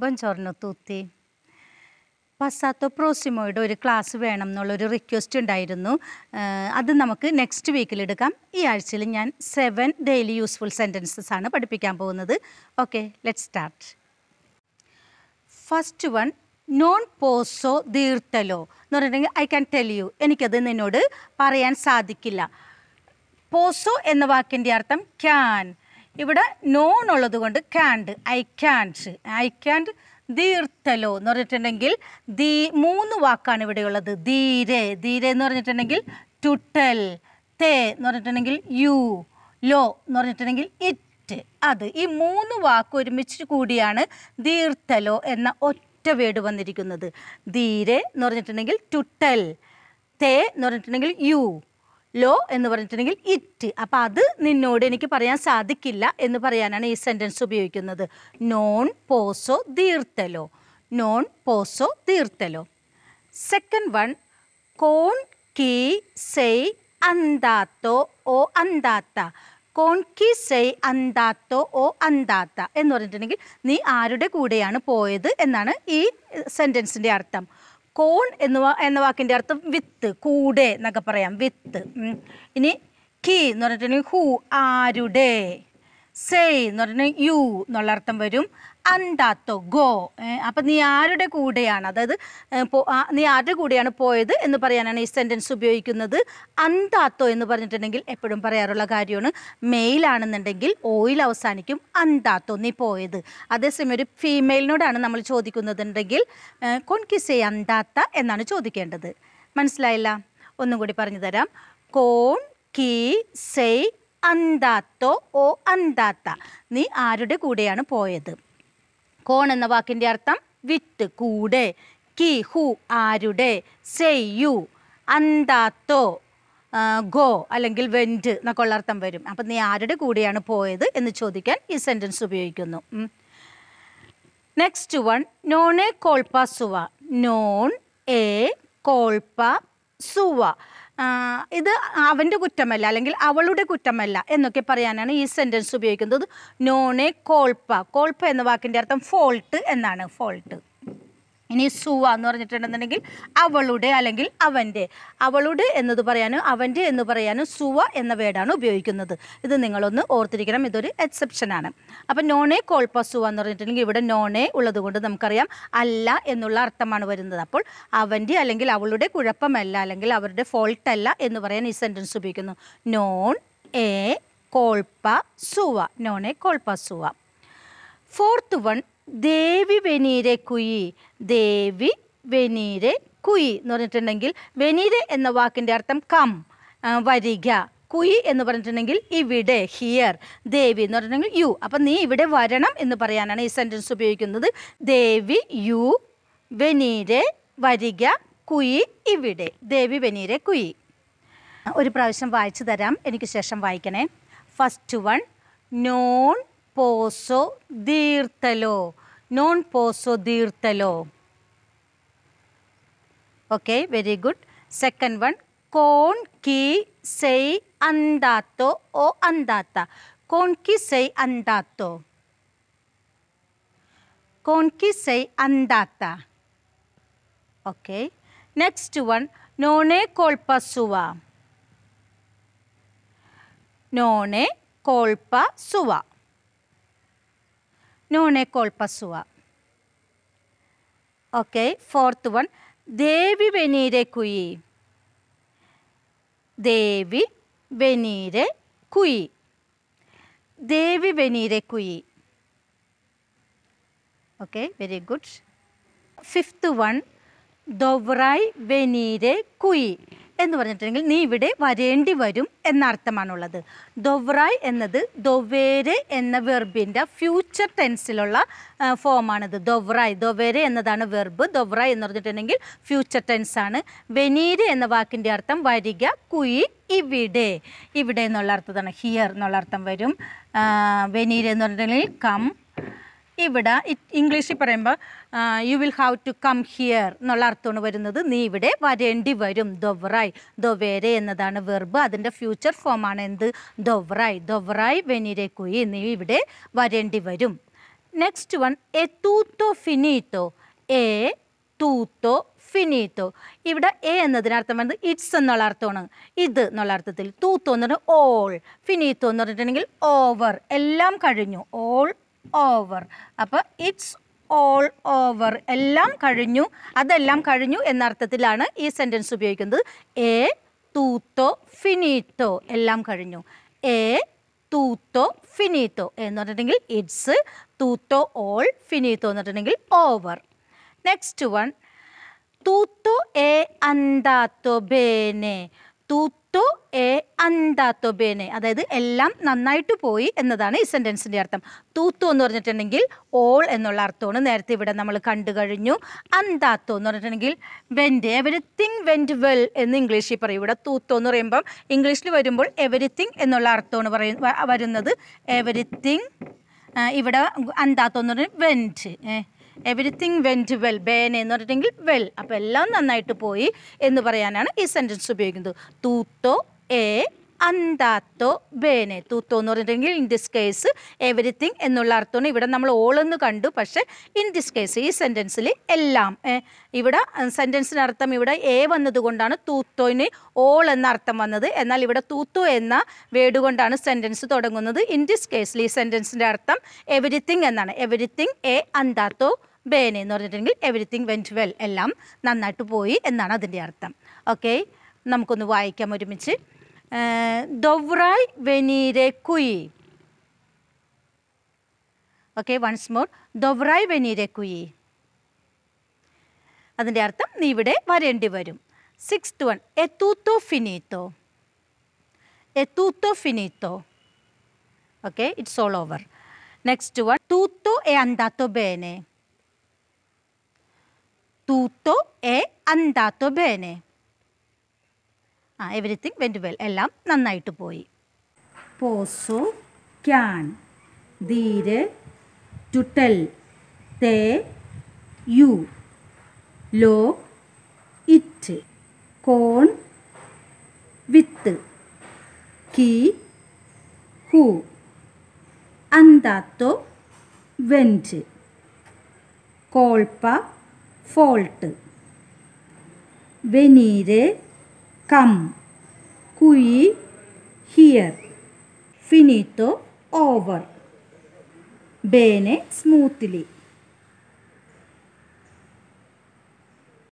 ബൊഞ്ചോറിനോ തൂത്തി പസാത്തോ പ്രോസിമോയുടെ ഒരു ക്ലാസ് വേണം എന്നുള്ളൊരു റിക്വസ്റ്റ് ഉണ്ടായിരുന്നു അത് നമുക്ക് നെക്സ്റ്റ് വീക്കിൽ എടുക്കാം ഈ ആഴ്ചയിൽ ഞാൻ സെവൻ ഡെയിലി യൂസ്ഫുൾ സെൻറ്റൻസസ് ആണ് പഠിപ്പിക്കാൻ പോകുന്നത് okay let start first one നോൺ പോസോ ദീർത്തലോ എന്ന് പറഞ്ഞിട്ടുണ്ടെങ്കിൽ ഐ ക്യാൻ ടെൽ യു എനിക്കത് നിന്നോട് പറയാൻ സാധിക്കില്ല പോസോ എന്ന വാക്കിൻ്റെ അർത്ഥം ക്യാൻ ഇവിടെ നോൺ ഉള്ളത് കൊണ്ട് ക്യാൻഡ് ഐ ക്യാൻഡ് ഐ ക്യാൻഡ് ദീർത്തലോ എന്ന് പറഞ്ഞിട്ടുണ്ടെങ്കിൽ ദീ മൂന്ന് വാക്കാണ് ഇവിടെയുള്ളത് ധീരെ ധീരെ എന്ന് പറഞ്ഞിട്ടുണ്ടെങ്കിൽ ടുട്ടൽ തേ എന്ന് പറഞ്ഞിട്ടുണ്ടെങ്കിൽ യു ലോ എന്ന് പറഞ്ഞിട്ടുണ്ടെങ്കിൽ ഇറ്റ് അത് ഈ മൂന്ന് വാക്ക് ഒരുമിച്ച് കൂടിയാണ് ദീർത്തലോ എന്ന ഒറ്റ വേട് വന്നിരിക്കുന്നത് ധീരെ എന്ന് പറഞ്ഞിട്ടുണ്ടെങ്കിൽ ടുട്ടൽ തേ എന്ന് പറഞ്ഞിട്ടുണ്ടെങ്കിൽ യു ലോ എന്ന് പറഞ്ഞിട്ടുണ്ടെങ്കിൽ ഇറ്റ് അപ്പം അത് നിന്നോട് എനിക്ക് പറയാൻ സാധിക്കില്ല എന്ന് പറയാനാണ് ഈ സെൻറ്റൻസ് ഉപയോഗിക്കുന്നത് നോൺ പോസോ ദീർത്തലോ നോൺ പോസോ ദീർത്തലോ സെക്കൻഡ് വൺ കോൺ കി സെയ് അന്താത്തോ ഓ അന്താത്ത കോൺ കി സെയ് അന്താത്തോ ഓ അന്താത്ത എന്ന് പറഞ്ഞിട്ടുണ്ടെങ്കിൽ നീ ആരുടെ കൂടെയാണ് പോയത് എന്നാണ് ഈ സെൻറ്റൻസിൻ്റെ അർത്ഥം കോൺ എന്ന് എന്ന വാക്കിൻ്റെ അർത്ഥം വിത്ത് കൂടെ എന്നൊക്കെ പറയാം വിത്ത് ഇനി കീ എന്ന് പറഞ്ഞിട്ടുണ്ടെങ്കിൽ ഹൂ ആരുടെ സേ എന്ന് പറഞ്ഞാൽ യു എന്നുള്ള അർത്ഥം വരും അന്താത്തോ ഗോ അപ്പം നീ ആരുടെ കൂടെയാണ് അതായത് നീ ആരുടെ കൂടെയാണ് പോയത് എന്ന് പറയാനാണ് ഈ സെൻറ്റൻസ് ഉപയോഗിക്കുന്നത് അന്താത്തോ എന്ന് പറഞ്ഞിട്ടുണ്ടെങ്കിൽ എപ്പോഴും പറയാറുള്ള കാര്യമാണ് മെയിലാണെന്നുണ്ടെങ്കിൽ ഓയിൽ അവസാനിക്കും അന്താത്തോ നീ പോയത് അതേസമയം ഒരു ഫീമെയിലിനോടാണ് നമ്മൾ ചോദിക്കുന്നതെങ്കിൽ കൊൺകിസേ അന്താത്ത എന്നാണ് ചോദിക്കേണ്ടത് മനസ്സിലായില്ല ഒന്നും കൂടി പറഞ്ഞു തരാം കോൺ കീ സെയ് അന്താത്തോ ഓ അന്താത്ത നീ ആരുടെ കൂടെയാണ് പോയത് കോൺ എന്ന വാക്കിൻ്റെ അർത്ഥം വിത്ത് കൂടെ കി ഹു ആരുടെ സെയ്യു അന്താത്തോ ഗോ അല്ലെങ്കിൽ വെൻറ്റ് എന്നൊക്കെ ഉള്ള അർത്ഥം വരും അപ്പം നീ ആരുടെ കൂടെയാണ് പോയത് എന്ന് ചോദിക്കാൻ ഈ സെൻറ്റൻസ് ഉപയോഗിക്കുന്നു നെക്സ്റ്റ് വൺ നോൺ എ കോൾപ സുവ നോൺ എ കോൾപ്പ സുവ ഇത് അവൻ്റെ കുറ്റമല്ല അല്ലെങ്കിൽ അവളുടെ കുറ്റമല്ല എന്നൊക്കെ പറയാനാണ് ഈ സെൻറ്റൻസ് ഉപയോഗിക്കുന്നത് നോണെ കോൾപ്പ കോൾപ്പ എന്ന വാക്കിൻ്റെ അർത്ഥം ഫോൾട്ട് എന്നാണ് ഫോൾട്ട് ഇനി സുവ എന്ന് പറഞ്ഞിട്ടുണ്ടെന്നുണ്ടെങ്കിൽ അവളുടെ അല്ലെങ്കിൽ അവൻ്റെ അവളുടെ എന്നത് പറയാനും അവൻ്റെ എന്ന് പറയാനും സുവ എന്ന വേർഡാണ് ഉപയോഗിക്കുന്നത് ഇത് നിങ്ങളൊന്ന് ഓർത്തിരിക്കണം ഇതൊരു എക്സെപ്ഷനാണ് അപ്പം നോണേ സുവ എന്ന് പറഞ്ഞിട്ടുണ്ടെങ്കിൽ ഇവിടെ നോണേ ഉള്ളത് കൊണ്ട് നമുക്കറിയാം അല്ല എന്നുള്ള അർത്ഥമാണ് വരുന്നത് അപ്പോൾ അവൻ്റെ അല്ലെങ്കിൽ അവളുടെ കുഴപ്പമല്ല അല്ലെങ്കിൽ അവരുടെ ഫോൾട്ട് അല്ല എന്ന് പറയാൻ ഈ സെൻറ്റൻസ് ഉപയോഗിക്കുന്നു നോൺ എ കോൾപ്പ സുവ നോൺ കോൾപ്പ സുവ ഫോർത്ത് വൺ ദേവി വെനീരെ കുയി ദേവി വെനീരെ കുയി എന്ന് പറഞ്ഞിട്ടുണ്ടെങ്കിൽ വെനീരെ എന്ന വാക്കിൻ്റെ അർത്ഥം കം വരിക കുയി എന്ന് പറഞ്ഞിട്ടുണ്ടെങ്കിൽ ഇവിടെ ഹിയർ ദേവി എന്ന് പറഞ്ഞിട്ടുണ്ടെങ്കിൽ യു അപ്പം നീ ഇവിടെ വരണം എന്ന് പറയാനാണ് ഈ സെൻറ്റൻസ് ഉപയോഗിക്കുന്നത് ദേവി യു വെനീരെ വരിക കുയി ഇവിടെ ദേവി വെനീരെ കുയി ഒരു പ്രാവശ്യം വായിച്ചു തരാം എനിക്ക് ശേഷം വായിക്കണേ ഫസ്റ്റ് വൺ നോൺ പോസോ ദീർത്തലോ non posso dirtelo. Okay, very good. Second one, con chi sei andato o andata. Con chi sei andato? Con chi sei andata? Okay. Next one, non è colpa sua. Non è colpa sua. non è colpa sua. Ok, fourth one. Devi venire qui. Devi venire qui. Devi venire qui. Ok, very good. Fifth one. Dovrai venire qui. എന്ന് പറഞ്ഞിട്ടുണ്ടെങ്കിൽ നീ ഇവിടെ വരേണ്ടി വരും എന്നർത്ഥമാണുള്ളത് ദൊവ്രായ് എന്നത് ദൊവേരെ എന്ന വെർബിൻ്റെ future ടെൻസിലുള്ള ഫോമാണിത് ദൊവ്രായ് ദൊവേരെ എന്നതാണ് verb ദൊവ്രായ് എന്ന് പറഞ്ഞിട്ടുണ്ടെങ്കിൽ ഫ്യൂച്ചർ ടെൻസ് ആണ് വെനീര് എന്ന വാക്കിൻ്റെ അർത്ഥം വരിക കുയി ഇവിടെ ഇവിടെ എന്നുള്ള അർത്ഥത്താണ് ഹിയർ എന്നുള്ള അർത്ഥം വരും വെനീര് എന്ന് പറഞ്ഞിട്ടുണ്ടെങ്കിൽ കം ഇവിടെ ഇംഗ്ലീഷിൽ പറയുമ്പോൾ you will have to come here എന്നുള്ള അർത്ഥമാണ് വരുന്നത് നീ ഇവിടെ വരേണ്ടി വരും ദൊവറായ് ദൊവേരെ എന്നതാണ് വെർബ് അതിൻ്റെ ഫ്യൂച്ചർ ഫോമാണ് എന്ത് ദൊവറായ് ദൊവറായ് കുയി നീ ഇവിടെ വരേണ്ടി വരും നെക്സ്റ്റ് വൺ എ തൂത്തോ ഫിനീത്തോ എ തൂത്തോ ഫിനീത്തോ ഇവിടെ എ എന്നതിനർത്ഥം വരുന്നത് ഇറ്റ്സ് എന്നുള്ള അർത്ഥമാണ് ഇത് എന്നുള്ള അർത്ഥത്തിൽ തൂത്തോ എന്ന് പറഞ്ഞാൽ ഓൾ ഫിനീത്തോ എന്ന് പറഞ്ഞിട്ടുണ്ടെങ്കിൽ ഓവർ എല്ലാം കഴിഞ്ഞു ഓൾ ഓവർ അപ്പോൾ ഇറ്റ്സ് ഓൾ ഓവർ എല്ലാം കഴിഞ്ഞു അതെല്ലാം കഴിഞ്ഞു എന്ന അർത്ഥത്തിലാണ് ഈ സെൻറ്റൻസ് ഉപയോഗിക്കുന്നത് എ തൂത്തോ ഫിനീറ്റോ എല്ലാം കഴിഞ്ഞു എ തൂത്തോ ഫിനിത്തോ എന്ന് പറഞ്ഞിട്ടുണ്ടെങ്കിൽ ഇറ്റ്സ് തൂത്തോ ഓൾ ഫിനീത്തോ എന്ന് പറഞ്ഞിട്ടുണ്ടെങ്കിൽ ഓവർ നെക്സ്റ്റ് വൺ തൂത്തോ എ അന്താത്തോ ബേനെ തൂത്തോ ടു എ ബേനെ അതായത് എല്ലാം നന്നായിട്ട് പോയി എന്നതാണ് ഈ സെൻറ്റൻസിൻ്റെ അർത്ഥം തൂത്തു എന്ന് പറഞ്ഞിട്ടുണ്ടെങ്കിൽ ഓൾ എന്നുള്ള അർത്ഥമാണ് നേരത്തെ ഇവിടെ നമ്മൾ കണ്ടു കഴിഞ്ഞു അന്താത്തോ എന്ന് പറഞ്ഞിട്ടുണ്ടെങ്കിൽ വെൻറ്റ് എവരിത്തിങ് വെൻറ്റ് വെൽ എന്ന് ഇംഗ്ലീഷിൽ പറയും ഇവിടെ തൂത്തോ എന്ന് പറയുമ്പം ഇംഗ്ലീഷിൽ വരുമ്പോൾ എവരിത്തിങ് എന്നുള്ള അർത്ഥമാണ് പറയുന്ന വരുന്നത് എവരിത്തിങ് ഇവിടെ അന്താത്തോ എന്ന് പറഞ്ഞാൽ വെൻറ്റ് എവരിത്തിങ് വെൻറ്റ് വെൽ ബേനെ എന്ന് പറഞ്ഞിട്ടുണ്ടെങ്കിൽ വെൽ അപ്പോൾ എല്ലാം നന്നായിട്ട് പോയി എന്ന് പറയാനാണ് ഈ സെൻറ്റൻസ് ഉപയോഗിക്കുന്നത് തൂത്തോ എ അന്താത്തോ ബേനെ തൂത്തോ എന്ന് പറഞ്ഞിട്ടുണ്ടെങ്കിൽ ഇൻ ദിസ് കേസ് എവരിത്തിങ് എന്നുള്ള അർത്ഥമാണ് ഇവിടെ നമ്മൾ ഓൾ എന്ന് കണ്ടു പക്ഷേ ഇൻ ദിസ് കേസ് ഈ സെൻറ്റൻസിൽ എല്ലാം ഇവിടെ സെൻറ്റൻസിന് അർത്ഥം ഇവിടെ എ വന്നതുകൊണ്ടാണ് തൂത്തോയിന് ഓൾ എന്ന അർത്ഥം വന്നത് എന്നാൽ ഇവിടെ തൂത്തോ എന്ന വേഡ് കൊണ്ടാണ് സെൻറ്റൻസ് തുടങ്ങുന്നത് ഇൻ ദിസ് കേസിൽ ഈ സെൻറ്റൻസിൻ്റെ അർത്ഥം എവരിത്തിങ് എന്നാണ് എവരിത്തിങ് എ അന്താത്തോ ബേനെ എന്ന് പറഞ്ഞിട്ടുണ്ടെങ്കിൽ എവരിത്തിങ് വെൻറ്റ് വെൽ എല്ലാം നന്നായിട്ട് പോയി എന്നാണ് അതിൻ്റെ അർത്ഥം ഓക്കെ നമുക്കൊന്ന് വായിക്കാം ഒരുമിച്ച് Eh, dovrai venire qui. Okay, once more. Dovrai venire qui. അതിൻ്റെ അർത്ഥം നീ ഇവിടെ വരേണ്ടി വരും സിക്സ്ത് വൺ എത്തൂത്തോ ഫിനീത്തോ എത്തൂത്തോ ഫിനീത്തോ okay it's all over next one തൂത്തോ എ അന്താത്തോ ബേനെ തൂത്തോ എ അന്താത്തോ ബേനെ ആ എവരിത്തിങ് വെൻറ്റ് വെൽ എല്ലാം നന്നായിട്ട് പോയി പോസു ക്യാൻ ധീര് ടുട്ടൽ തേ യു ലോ ഇറ്റ് കോൺ വിത്ത് കി ഹു അന്താത്തു വെൻറ്റ് കോൾപ്പ ഫോൾട്ട് വെനീര് come, qui, here, finito, over. Bene, smoothly.